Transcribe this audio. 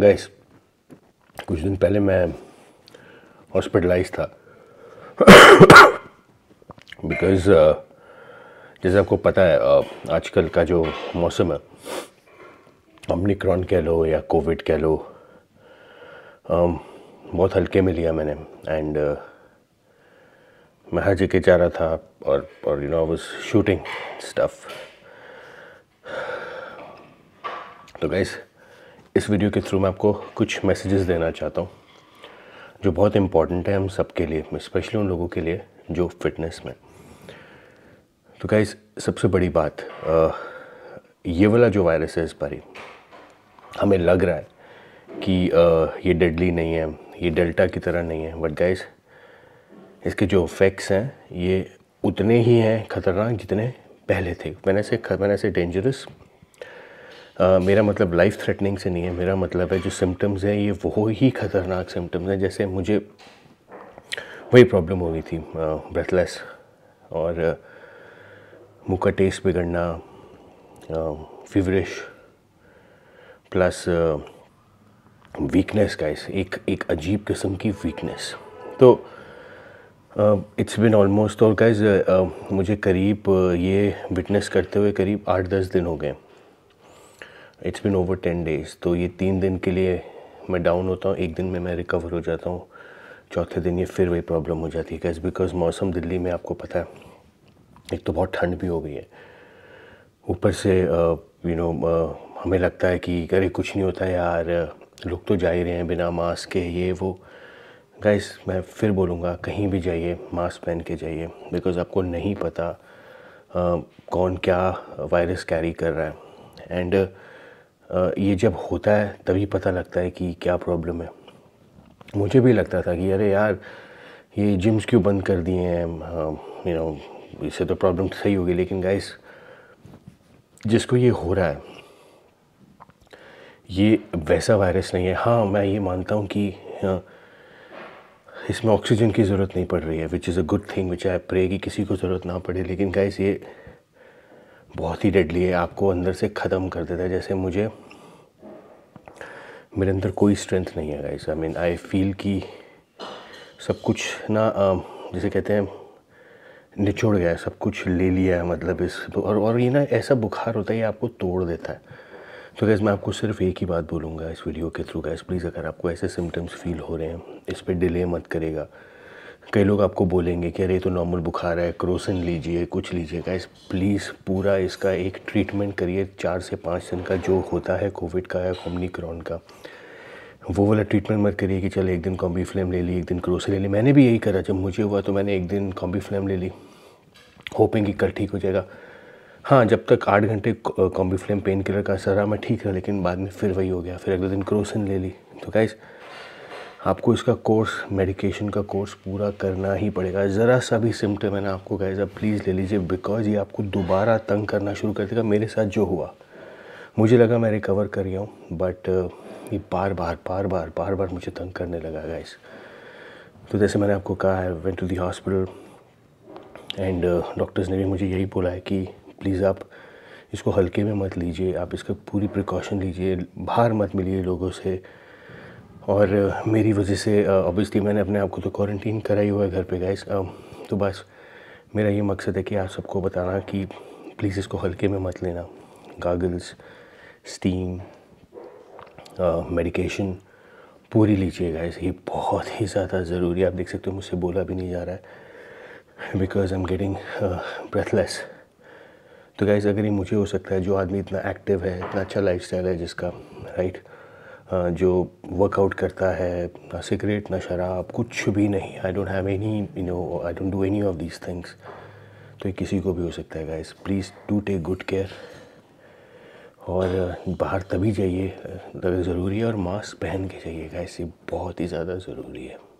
Gas कुछ दिन पहले मैं हॉस्पिटलाइज था बिकॉज uh, जैसे आपको पता है uh, आजकल का जो मौसम है ओमनिक्रॉन कह लो या कोविड कह लो um, बहुत हल्के में लिया मैंने एंड uh, मैं हर जगह जा रहा था और और you know I was shooting stuff तो गाइस इस वीडियो के थ्रू मैं आपको कुछ मैसेजेस देना चाहता हूँ जो बहुत इम्पॉर्टेंट है हम सब के लिए स्पेशली उन लोगों के लिए जो फिटनेस में तो क्या सबसे बड़ी बात ये वाला जो वायरस है इस बारी हमें लग रहा है कि ये डेडली नहीं है ये डेल्टा की तरह नहीं है बट गाइस इसके जो इफ़ेक्ट्स हैं ये उतने ही हैं ख़तरनाक जितने पहले थे मैंने से मैंने से डेंजरस मेरा मतलब लाइफ थ्रेटनिंग से नहीं है मेरा मतलब है जो सिम्टम्स हैं ये वो ही ख़तरनाक सिम्टम्स हैं जैसे मुझे वही प्रॉब्लम हो गई थी ब्रेथलेस और मुँह का टेस्ट बिगड़ना फीवरिश प्लस वीकनेस गाइस एक एक अजीब किस्म की वीकनेस तो इट्स बिन ऑलमोस्ट और गाइस मुझे करीब ये विटनेस करते हुए करीब आठ दस दिन हो गए it's been over ten days तो ये तीन दिन के लिए मैं डाउन होता हूँ एक दिन में मैं रिकवर हो जाता हूँ चौथे दिन ये फिर वही प्रॉब्लम हो जाती है गैस बिकॉज मौसम दिल्ली में आपको पता है एक तो बहुत ठंड भी हो गई है ऊपर से यू नो हमें लगता है कि अरे कुछ नहीं होता यार लोग तो जा ही रहे हैं बिना मास्क के ये वो गैस मैं फिर बोलूँगा कहीं भी जाइए मास्क पहन के जाइए बिकॉज़ आपको नहीं पता आ, कौन क्या वायरस कैरी कर रहा है एंड ये जब होता है तभी पता लगता है कि क्या प्रॉब्लम है मुझे भी लगता था कि अरे यार ये जिम्स क्यों बंद कर दिए हैं यू नो इससे तो प्रॉब्लम सही होगी लेकिन गाइस जिसको ये हो रहा है ये वैसा वायरस नहीं है हाँ मैं ये मानता हूँ कि इसमें ऑक्सीजन की ज़रूरत नहीं पड़ रही है which is a good thing which I pray कि किसी को ज़रूरत ना पड़े लेकिन गाइस ये बहुत ही डेडली है आपको अंदर से ख़त्म कर देता है जैसे मुझे मेरे अंदर कोई स्ट्रेंथ नहीं है guys I mean I feel कि सब कुछ ना जैसे कहते हैं निचोड़ गया है सब कुछ ले लिया है मतलब इस और और ये ना ऐसा बुखार होता है ये आपको तोड़ देता है तो गैस मैं आपको सिर्फ एक ही बात बोलूँगा इस वीडियो के थ्रू गैस प्लीज़ अगर आपको ऐसे सिम्टम्स फील हो रहे हैं इस पर डिले मत करेगा कई लोग आपको बोलेंगे कि अरे तो नॉर्मल बुखार है क्रोसिन लीजिए कुछ लीजिए गाइस प्लीज़ पूरा इसका एक ट्रीटमेंट करिए चार से पाँच दिन का जो होता है कोविड का या कॉम्निक्रॉन का वो वाला ट्रीटमेंट मत करिए कि चल एक दिन कॉम्बी फ्लेम ले ली एक दिन क्रोसिन ले ली मैंने भी यही करा जब मुझे हुआ तो मैंने एक दिन कॉम्बी फ्लेम ले ली होपिंग कि कल ठीक हो जाएगा हाँ जब तक आठ घंटे कॉम्बी फ्लेम पेन किलर का असर रहा मैं ठीक रहा लेकिन बाद में फिर वही हो गया फिर अगले दिन क्रोसिन ले ली तो गाइज़ आपको इसका कोर्स मेडिकेशन का कोर्स पूरा करना ही पड़ेगा ज़रा सा भी सिम्टम है ना आपको गैस आप प्लीज़ ले लीजिए बिकॉज ये आपको दोबारा तंग करना शुरू कर देगा मेरे साथ जो हुआ मुझे लगा मैं रिकवर कर गया हूँ बट ये बार बार बार बार बार बार मुझे तंग करने लगा गैस तो जैसे मैंने आपको कहा है went to the hospital and doctors ने भी मुझे यही बोला है कि प्लीज़ आप इसको हल्के में मत लीजिए आप इसका पूरी प्रिकॉशन लीजिए बाहर मत मिलिए लोगों से और मेरी वजह से ऑब्वियसली मैंने अपने आप को तो क्वारंटीन करा ही हुआ है घर पे गाइस तो बस मेरा ये मकसद है कि आप सबको बताना कि प्लीज़ इसको हल्के में मत लेना गागल्स स्टीम मेडिकेशन पूरी लीजिए गाइस ये बहुत ही ज़्यादा ज़रूरी है आप देख सकते हो मुझसे बोला भी नहीं जा रहा है because I am getting breathless तो गाइज़ अगर ये मुझे हो सकता है जो आदमी इतना एक्टिव है इतना अच्छा लाइफ है जिसका राइट right? जो वर्कआउट करता है ना सिगरेट ना शराब कुछ भी नहीं I don't have any you know I don't do any of these things तो ये किसी को भी हो सकता है guys please do take good care और बाहर तभी जाइए ज़रूरी है और मास्क पहन के जाइए गाइस ये बहुत ही ज़्यादा ज़रूरी है